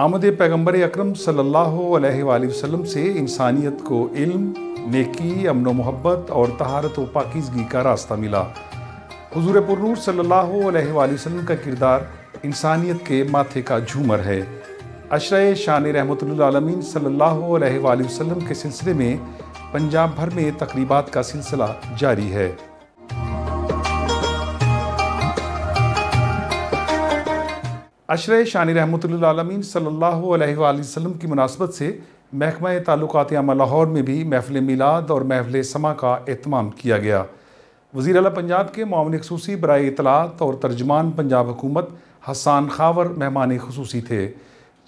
आमद पैगम्बर अक्रम सल्लल्लाहु से इंसानियत को इल्म नेकी अमन मोहब्बत और तहारत व पाकिजगी का रास्ता मिला हजूर पुरूर सल्लल्लाहु का किरदार इंसानियत के माथे का झूमर है अशर शान रहमत आलमीन सल्लल्लाहु के सिलसिले में पंजाब भर में तकरीबा का सिलसिला जारी है अशर शान रहमत आलमीन सल्हसम की मुनासबत से महकमा ताल्लुक़ात आमा लाहौर में भी महफ़िल मीलाद और महफ़िल समा का अहतमाम किया गया वज़ी अल पंजाब के मामन खसूसी बरए इतलात और तर्जमान पंजाब हुकूमत हसान खावर मेहमान खसूसी थे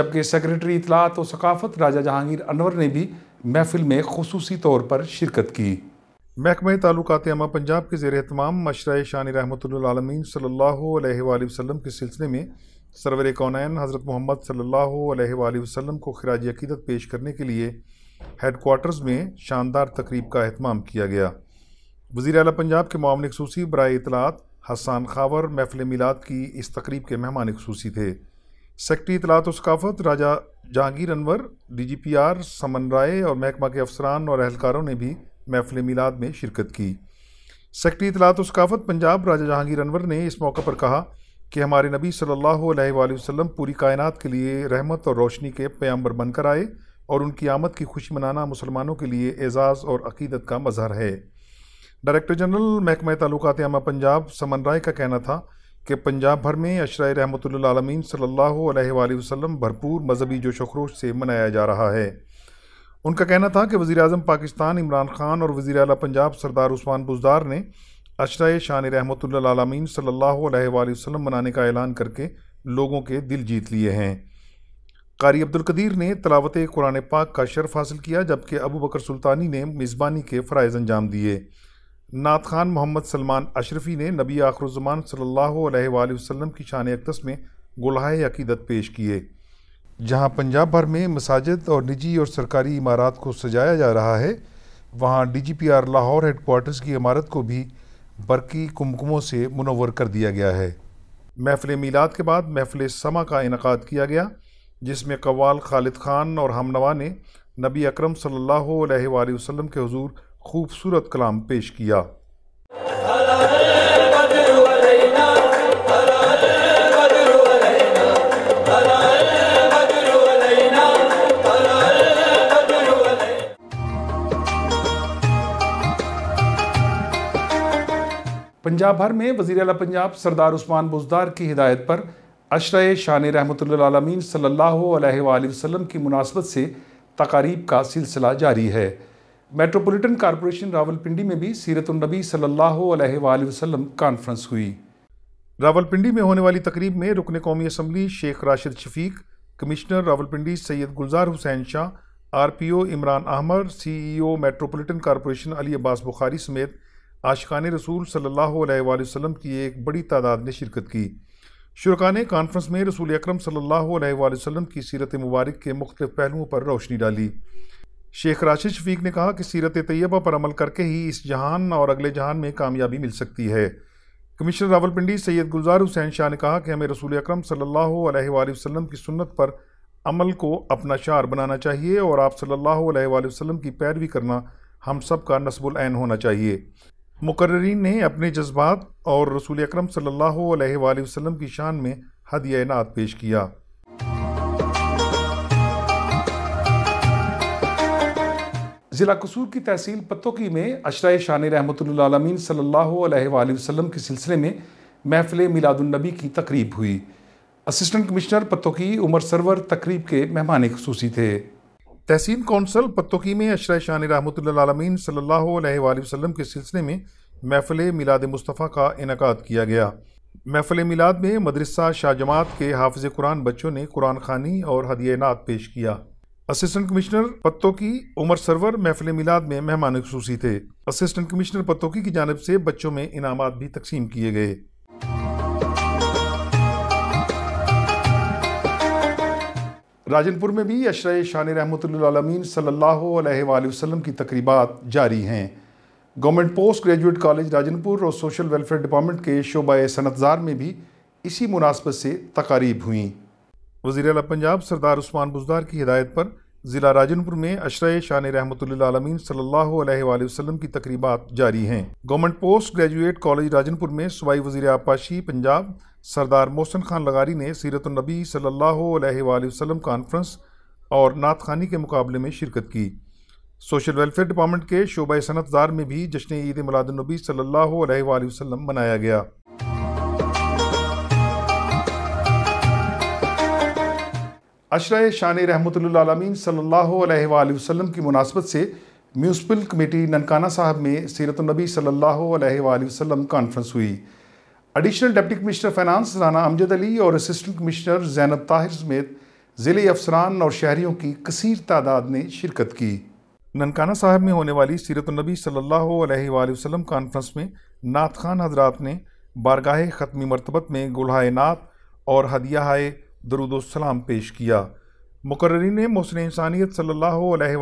जबकि सेक्रेटरी इतलात और सकाफत राजा जहांगीर अनवर ने भी महफिल में खसूसी तौर पर शिरकत की महकमे तल्लत अमा पंजाब के जेर तमाम मशरा शान रहमत सल्ला वसम के सिलसिले में सरवर कौन हज़रत मोहम्मद सल्ला वसम को खराज अकीदत पेश करने के लिए हेडकोार्टर्स में शानदार तकरीब का अहतमाम किया गया वज़ी अल पंजाब के मामले खसूसी बरए इतलात हसान खावर महफिल मिलाद की इस तकरीब के मेहमान खसूसी थे सेक्रटरी इतलात सकाफत Raja Jahangir Anwar D G P R Saman Rai और महकमा के अफसरान और अहलकारों ने भी महफिल मिलाद में शिरकत की सेक्रटरी इतलात सकाफत पंजाब राजा जहांगीर अनवर ने इस मौके पर कहा कि हमारे नबी सल्लल्लाहु अलैहि वसल्लम पूरी कायनात के लिए रहमत और रोशनी के पैम्बर बनकर आए और उनकी आमद की खुशी मनाना मुसलमानों के लिए एजाज़ और अकीदत का मज़हर है डायरेक्टर जनरल महकमे तालुकात आमा पंजाब समन राय का कहना था कि पंजाब भर में अशरा रहमत आलमीन सल्ला वसम भरपूर मजहबी जोश खरोश से मनाया जा रहा है उनका कहना था कि वज़ी अजम पाकिस्तान इमरान खान और वज़ी अला पंजाब सरदार उस्मान बुजदार ने अशरा शान रहमत आलमीन सल्ला वसम मनाने का ऐलान करके लोगों के दिल जीत लिए हैं कारी अब्दुल्कदीर ने तलावत कुरान पाक का शर्फ हासिल किया जबकि अबू बकर सुल्तानी ने मेज़बानी के फ़रज़ अंजाम दिए नात खान मोहम्मद सलमान अशरफी ने नबी आखरुज़मान सल्ला वसम की शान अकदस में गुलाहे अकीदत पेश किए जहाँ पंजाब भर में मसाजिद और निजी और सरकारी इमारत को सजाया जा रहा है वहाँ D G P R Lahore headquarters की इमारत को भी बरकी कुमकुमों से मुनवर कर दिया गया है महफ़िल मीलाद के बाद महफ़िल समा का इनका किया गया जिसमें कवाल खालिद ख़ान और हमनवा ने नबी अक्रम सल्ला वसम के हजूर खूबसूरत कलाम पेश किया पंजाब भर में वजी अला पंजाब सरदार उस्मान बुजदार की हिदायत पर अशर शान रहमतमीन सल्ला वसम की मुनासबत से तकारीब का सिलसिला जारी है मेट्रोपोलिटन कॉरपोरेशन रावलपिंडी में भी सीरतुलनबी सल्ला वसम कॉन्फ्रेंस हुई रावलपिंडी में होने वाली तकरीब में रुकन कौमी assembly Sheikh Rashid Shafiq commissioner Rawalpindi Syed Gulzar Hussain Shah R P O Imran Ahmed C E O metropolitan corporation Ali Abbas Bukhari समेत आशिकान रसूल सल्ला वसम की एक बड़ी तादाद ने शिरकत की शुरा कॉन्फ्रेंस में रसूल अक्रम सल्ला वसम की सीरत मुबारक के मुख्त पहलुओं पर रोशनी डाली शेख राशिद शफीक ने कहा कि सीरत तैयबा पर अमल करके ही इस जहान और अगले जहान में कामयाबी मिल सकती है कमिश्नर रावलपिंडी सैयद गुलजार हुसैन शाह ने कहा कि हमें रसूल अक्रम सल्ला अलैहि की सुनत पर अमल को अपना शार बनाना चाहिए और आप सल्ला वसम की पैरवी करना हम सब का नसबुल होना चाहिए मुकर्रीन ने अपने जज्बात और रसूल अक्रम सल्लल्लाहु वसल्लम की शान में हद नात पेश किया ज़िला कसूर की तहसील पतोकी में अशरा शान रहमतमीन सल्ला वसम के सिलसिले में महफिल मिलादुलनबी की तकरीब हुई असिस्टेंट कमिश्नर पतोकी उमर सरवर तकरीब के मेहमान खसूसी थे तहसीन कौंसल पत्तोकी में अशर शान आलमीन सल्ला वसलम के सिलसिले में महफिल मिलाद मुस्तफ़ा का इनका किया गया महफिल मिलाद में मदरसा शाहजमात के हाफज कुरान बच्चों ने कुरान खानी और हदय नात पेश किया असिस्टेंट कमिश्नर पत्तोकी उमर सरवर महफिल मिलाद में मेहमान खसूसी थे असिस्टेंट कमिश्नर पत्तोकी की जानब से बच्चों में इनाम भी तकसीम किए गए राजनपुर में भी अशर शान रहमतमीन सल्ला वसम की तकरीबा जारी हैं government post graduate college Rajanpur और सोशल वेलफेयर डिपार्टमेंट के शोबा सनतजार में भी इसी मुनासबत से तकारीब हुई वज़ी अल पंजाब सरदार उस्मान बुजदार की हिदायत पर ज़िला राजनपुर में अशर शान रहमत आलमीन सल्ला वसलम की तकरीबा जारी हैं government post graduate college Rajanpur में सूबाई वजीर आपाशी पंजाब सरदार मोहसन खान लगारी ने सीरतनबी सल्ला वसलम कॉन्फ्रेंस और नात खानी के मुकाबले में शिरकत की सोशल वेलफेयर डिपार्टमेंट के शोबा सनतदार में भी जश्न ईद मिलादनबी सल्ला वसलम मनाया गया अशर शान रहमतमीन सल्ला वसम की मुनासबत से म्यूनसपल कमेटी ननकाना साहब में सीरतनबी सल्ला वसम कॉन्फ्रेंस हुई additional deputy commissioner finance Rana Amjad Ali और असिस्टेंट कमिश्नर जैनब ताहिर समेत ज़िले अफसरान और शहरीों की कसर तादाद ने शिरकत की ननकाना साहब में होने वाली सीरतनबी सल्ला वसम कॉन्फ्रेंस में नात खान हजरात ने बारगाह ख़त्मी मरतबत में गुल्हा नात और हदिया दरुदोसलाम पेश किया मुकर्री ने मोसन इंसानियत सल्ला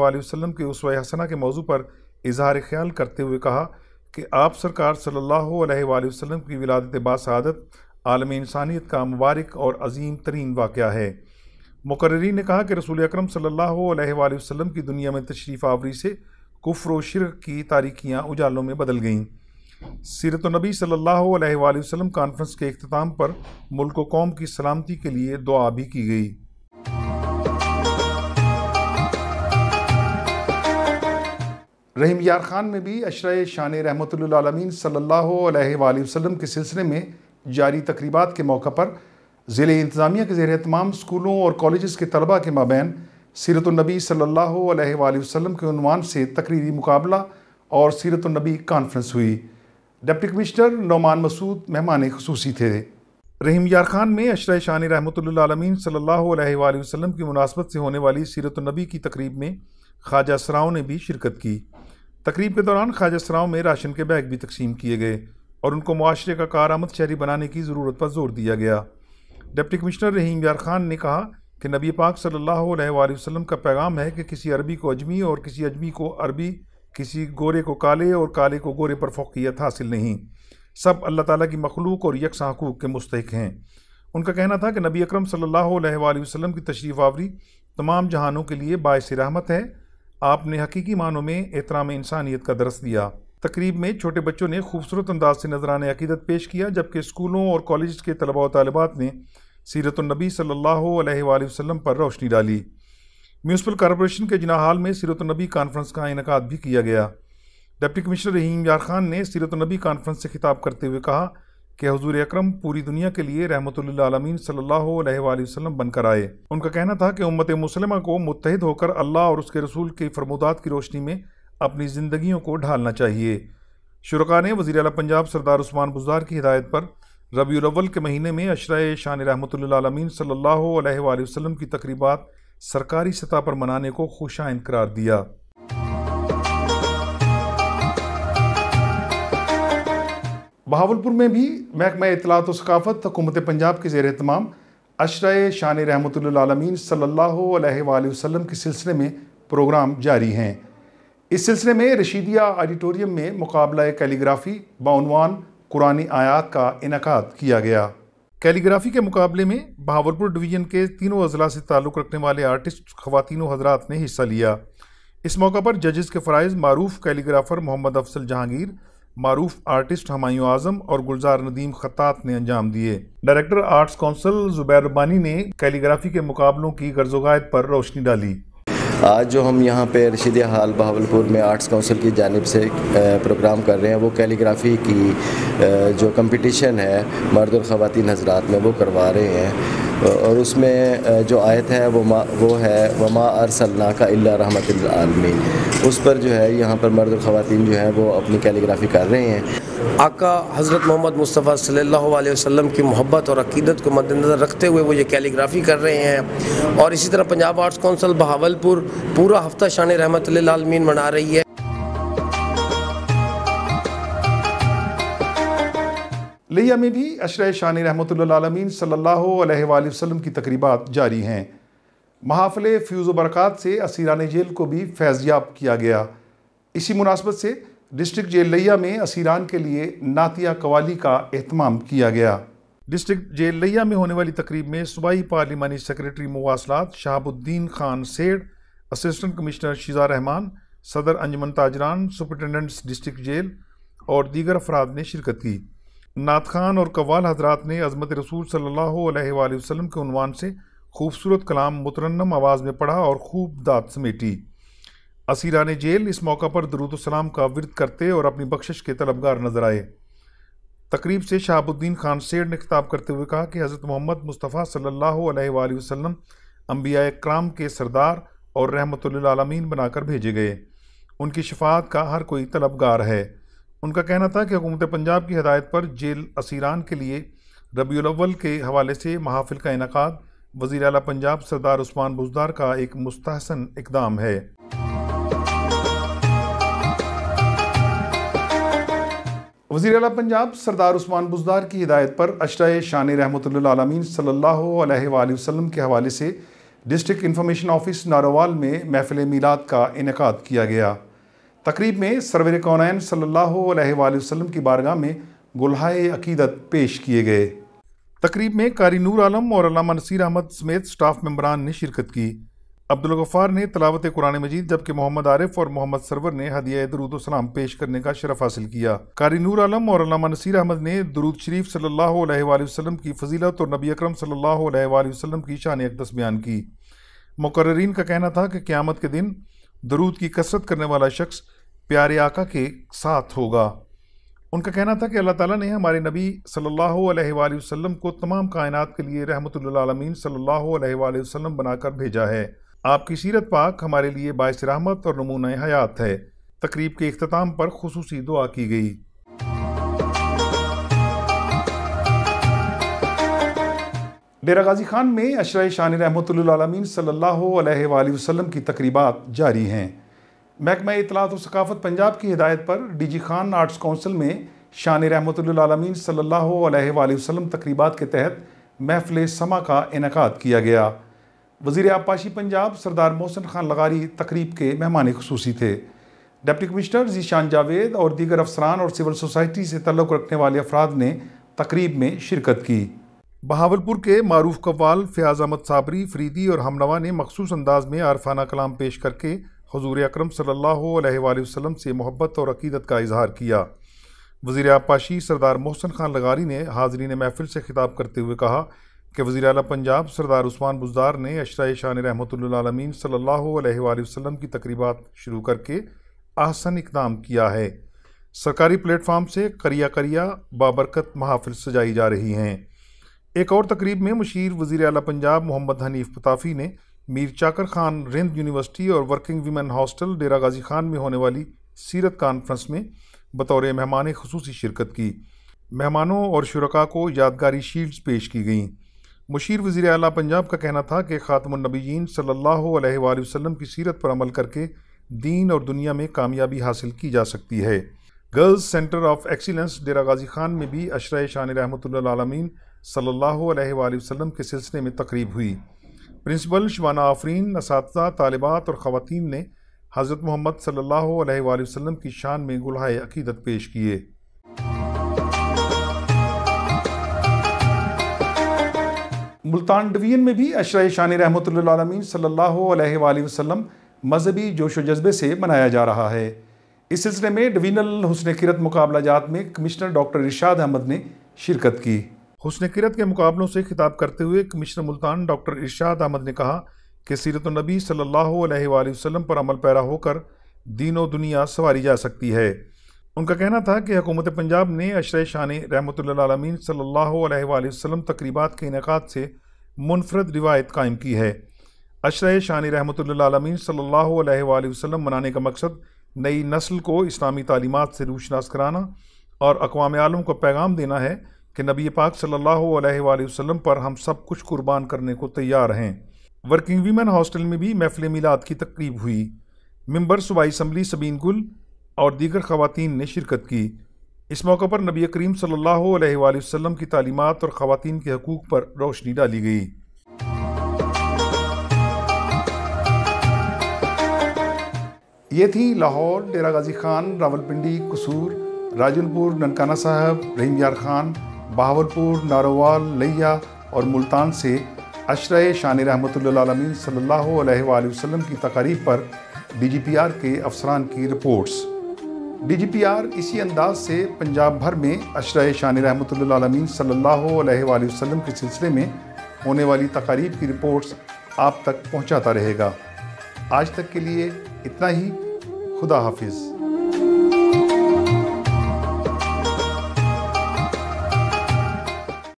वसम के उस हसना के मौजू पर इजहार ख्याल करते हुए कहा कि आप सरकार सल्ला वसम की विलादत बासदत आलम इंसानियत का मुबारक और अजीम तरीन वाक़ है मुकर्री ने कहा कि रसूल अक्रम सल्ला वसम की दुनिया में तशरीफ़ आवरी से कुफर व शिरक की तारीखियाँ उजालों में बदल गईं सीरत नबी सल्ला वसम कॉन्फ्रेंस के अख्ताम पर मुल्क कौम की सलामती के लिए दुआ भी की गई रहीम यार खान में भी अशर शान रहमतमीन सल्ला वसम के सिलसिले में जारी तकरीबा के मौके पर ज़िले इंतज़ामिया के जेर तमाम स्कूलों और कॉलेज़ के तलबा के मबैन सीरतनबी सल्ला वसम के अनवान से तकरीरी मुकाबला और सीरतनबी कॉन्फ्रेंस हुई डिप्टी कमिश्नर नौमान मसूद मेहमान खसूसी थे रहीम यार खान में अशर शान रहमत आलमीन सल्ला वसम की मुनासबत से होने वाली सीरतनबी की तकरीब में ख्वाजा सराव ने भी शिरकत की तकरीब के दौरान ख्वाजा सराव में राशन के बैग भी तकसीम किए गए और उनको माशरे का कार आमद शहरी बनाने की ज़रूरत पर जोर दिया गया डिप्टी कमिश्नर रहीम यार खान ने कहा कि नबी पाक सल्ला वसलम का पैगाम है कि किसी अरबी को अजमी और किसी अजमी को अरबी किसी गोरे को काले और काले को गोरे पर फोकियत हासिल नहीं सब अल्लाह ताला की मखलूक और यकसा हकूक़ के मुस्तक हैं उनका कहना था कि नबी अकरम सल्लल्लाहु अलैहि वसल्लम की तशरीफ़ आवरी तमाम जहानों के लिए बायस रहमत है आपने हकीकी मानों में एहतराम इंसानियत का दरस दिया तकरीब में छोटे बच्चों ने खूबसूरत अंदाज से नजरान अकीदत पेश किया जबकि स्कूलों और कॉलेज के तलबा व तलबात ने सीरतुलनबी सल्ला वसम पर रोशनी डाली म्यूनसिपल कॉरपोरेशन के जिनाहाल में सीरतनबी कॉन्फ्रेंस का इनका भी किया गया डिप्टी कमिश्नर रहीम यार खान ने सीरतनबी कॉन्फ्रेंस से खिताब करते हुए कहा कि हजूर अक्रम पूरी दुनिया के लिए रहमत आलमीन अलैहि बनकर आए उनका कहना था कि उम्मत मुसलमा को मुतहद होकर अल्लाह और उसके रसूल के फरमोदात की रोशनी में अपनी ज़िंदगी को ढालना चाहिए शुरा ने वजी अल पंजाब सरदार उस्मान बुजार की हिदायत पर रबी अव्वल के महीने में अशरा शान आलमीन सल्ला वसम की तकरीबा सरकारी सतह पर मनाने को खुशाइन करार दिया बहावलपुर में भी महकमा इतलात सकाफ़त हुकूमत पंजाब के जेर तमाम अशर शान रहमत आलमीन सल्ला वसम के सिलसिले में प्रोग्राम जारी हैं इस सिलसिले में रशीदिया ऑडिटोरियम में मुकाबला कैलीग्राफी बानवान कुरानी आयात का इनका किया गया कैलीग्राफी के मुकाबले में बहावरपुर डिवीज़न के तीनों अजला से ताल्लुक़ रखने वाले आर्टिस्ट खवातिनों हजरात ने हिस्सा लिया इस मौका पर जजेस के फ़रज़ मरूफ कैलीग्राफ़र मोहम्मद अफसल जहांगीर मरूफ आर्टिस्ट हमायूँ आजम और गुलजार नदीम खतात ने अंजाम दिए director arts council Zubair Rabbani ने कैलीग्राफी के मुकाबलों की गर्जोगायत पर रोशनी डाली आज जो हम यहाँ पे रशीद हाल बहावलपुर में आर्ट्स काउंसिल की जानब से प्रोग्राम कर रहे हैं वो कैलीग्राफी की जो कंपटीशन है मर्द और ख़वान हजरात में वो करवा रहे हैं और उसमें जो आयत है वो मा वो है वमा अरसल्ला का अल्ला रहमत आलमी उस पर जो है यहाँ पर मर्द और ख़वान जो है वो अपनी कैलीग्राफी कर रहे हैं आका हज़रत मोहम्मद मुस्तफ़ा सल्लल्लाहु अलैहि वसल्लम की मोहब्बत और अकीदत को मद्दनज़र रखते हुए वो ये कैलीग्राफी कर रहे हैं और इसी तरह पंजाब आर्ट्स कौंसिल बहावलपुर पूरा हफ्ता शान रहमत आलमीन मना रही है लिया में भी अशर शान रहमत आलमीन की तकरीबा जारी हैं महाफिल फ्यूज़ बरक़ात से असीरान जेल को भी फैज़ याब किया गया इसी मुनासबत से डिस्ट्रिक्ट जेल लैया में असीरान के लिए नातिया कवाली का अहतमाम किया गया डिस्ट्रिक्ट जेल लैया में होने वाली तकरीब में सूबाई पार्लिमानी सेक्रेटरी मवासलात शहाबुद्दीन खान सेठ असिस्टेंट कमिश्नर शिजा रहमान सदर अंजमन ताजरान सुपरटेंडेंट्स डिस्ट्रिक्ट जेल और दीगर अफराद ने शिरकत की नात खान और कवाल हजरात ने अजमत रसूल सल्लल्लाहु वसलम के उनवान से खूबसूरत कलाम मुतरन्नम आवाज़ में पढ़ा और खूब दाद समेटी असीरान जेल इस मौका पर दरुद सलाम का विरद करते और अपनी बख्शिश के तलबगार नजर आए तकरीब से शहाबुद्दीन खान सेठ ने खिताब करते हुए कहा कि हज़रत मोहम्मद मुस्तफ़ा सल्ला वसम अम्बिया कराम के सरदार और रहमतमीन बनाकर भेजे गए उनकी शफात का हर कोई तलबगार है उनका कहना था कि हुकूमत पंजाब की हदायत पर जेल असीरान के लिए रबील के हवाले से महाफिल का इनका वज़ी अला पंजाब सरदार उस्मान बुजदार का एक मुस्तहसन इकदाम है वज़ी अला पंजाब सरदार उस्मान बुजदार की हिदायत पर अशरा शान रहमत आलमीन सल्ला वसम के हवाले से डिस्ट्रिक्ट इन्फॉर्मेशन ऑफिस नारोवाल में महफिल मीलाद का इनका किया गया तकरीब में सरवर कौन सल्ला वसम की बारगाह में गुल्हाए अकीदत पेश किए गए तकरीब में कारी नूर आलम और अलामा नसीर अहमद समेत स्टाफ मम्बरान ने शिरकत की अब्दुल गफ़ार ने तलावत कुरान मजीद जबकि मोहम्मद आरिफ और मोहम्मद सरवर ने हदिया सलाम पेश करने का शरफ हासिल किया कारी नूर आलम और अलामा नसीर अहमद ने दरूद शरीफ सल्लल्लाहु अलैहि वसल्लम की फजीलत और नबी अकरम सल्लल्लाहु अलैहि वसल्लम की शान अकदस बयान की मुकर्रीन का कहना था कि क़्यामत के दिन दरूद की कसरत करने वाला शख्स प्यारे आका के साथ होगा उनका कहना था कि अल्लाह ताला ने हमारे नबी सल्लल्लाहु अलैहि वसल्लम को तमाम कायनात के लिए रहमतुल्लाह आलमीन सल्लल्लाहु अलैहि वसल्लम बनाकर भेजा है आपकी सीरत पाक हमारे लिए बायस रहमत और नमून हयात है तकरीब के अख्ताम पर खसूस दुआ की गई डेरा गाजी खान में अशर शान रहमतमीन सल्ला की तकरीबात जारी हैं महकमा इतलात और सकाफ़त पंजाब की हिदायत पर D G Khan arts council में शान रहमतमीन सल्ला वसम तकरीबा के तहत महफिल समा का इनका किया गया वजीर आबपाशी पंजाब सरदार मोहसिन खान लगारी तकरीब के मेहमान खसूसी थे डिप्टी कमिश्नर जीशान जावेद और दीगर अफसरान और सिविल सोसाइटी से तल्लक रखने वाले अफराद ने तकरीब में शिरकत की बहावलपुर के मरूफ कवाल फ़याज़ अहमद साबरी फरीदी और हमनवा ने मखसूस अंदाज में आरफाना कलाम पेश करके हजूर अक्रम सल्लल्लाहु से मोहब्बत और अकीदत का इजहार किया वजीर आबपाशी सरदार मोहसन खान लगारी ने हाजरीन महफिल से खिताब करते हुए कहा के वज़ी अल पंजाब सरदार उस्मान बुजदार ने अशरा शान रहमतमीन सल्ला वसम की तकरीबा शुरू करके आसन इकदाम किया है सरकारी प्लेटफार्म से करिया करिया बाबरकत महाफिल सजाई जा रही हैं एक और तकरीब में मशीर वज़ी अल पंजाब मोहम्मद हनीफ पताफ़ी ने मीर चाकर खान रिंद यूनिवर्सिटी और working women hostel Dera Ghazi Khan में होने वाली सीरत कॉन्फ्रेंस में बतौर मेहमान खसूसी शिरकत की मेहमानों और शुरा को यादगारी शील्ड्स पेश की गईं मशीर वज़ी अला पंजाब का कहना था कि ख़ातमनबीन सल्ला वसम की सीरत पर अमल करके दीन और दुनिया में कामयाबी हासिल की जा सकती है girls centre of excellence Dera Ghazi Khan में भी अशर शान रहमत आलमीन सल्ला वसम के सिलसिले में तकरीब हुई प्रिंसिपल शबाना आफरीन इस तालबात और ख़वान ने हज़रत मोहम्मद सल्ला वसम की शान में गुलाह अकीदत पेश किए मुल्तान डवीन में भी अशर शान रहमत सल्ला वसम मजहबी जोश व जज्बे से मनाया जा रहा है इस सिलसिले में डिवीनल हुसन किरत मुकाबला जात में कमिश्नर डॉक्टर इरशाद अहमद ने शिरकत की हुसन किरत के मुकाबलों से खिताब करते हुए कमिश्नर मुल्तान डॉक्टर इरशाद अहमद ने कहा कि सीरत नबी सल्लल्लाहु पर अमल पैरा होकर दीनों दुनिया संवारी जा सकती है उनका कहना था कि हकूमत पंजाब ने अशर शान रहमत आलमीन सल्ला वसम तकरीबा के इनका से मुनफरद रिवायत कायम की है अशर शान रहमत आलमीन सल्ला वसम मनाने का मकसद नई नस्ल को इस्लामी तलीमत से रूशनास कराना और अकवाम आलम को पैगाम देना है कि नबी पाक सल्ला वसम पर हम सब कुछ कुर्बान करने को तैयार हैं वर्किंग वीमेन हॉस्टल में भी महफिल मिलाद की तकरीब हुई मम्बर सूबाई इसम्बली सबीन गुल और दीगर खातन ने शिरकत की इस मौके पर नबी करीम सल्हसम की तालीमत और खातन के हकूक़ पर रोशनी डाली गई ये थी लाहौर डेरा गाजी खान रावलपिंडी कसूर राजनपुर ननकाना साहब रहीम खान बहावलपुर नारोवाल लैया और मुल्तान से अशर शान रहमत सल्ला वसम की तकारीब पर डी जी पी आर के अफसरान की रिपोर्ट्स डीजीपीआर इसी अंदाज से पंजाब भर में अशरा शान रहमतमीन सल्लल्लाहु के सिलसिले में होने वाली तकारीब की रिपोर्ट्स आप तक पहुंचाता रहेगा आज तक के लिए इतना ही खुदा हाफिज़